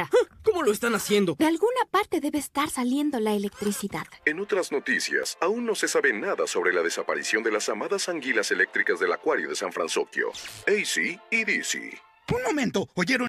Ah, ¿Cómo lo están haciendo? De alguna parte debe estar saliendo la electricidad. En otras noticias, aún no se sabe nada sobre la desaparición de las amadas anguilas eléctricas del acuario de San Francisco, AC y DC. Un momento, ¿oyeron?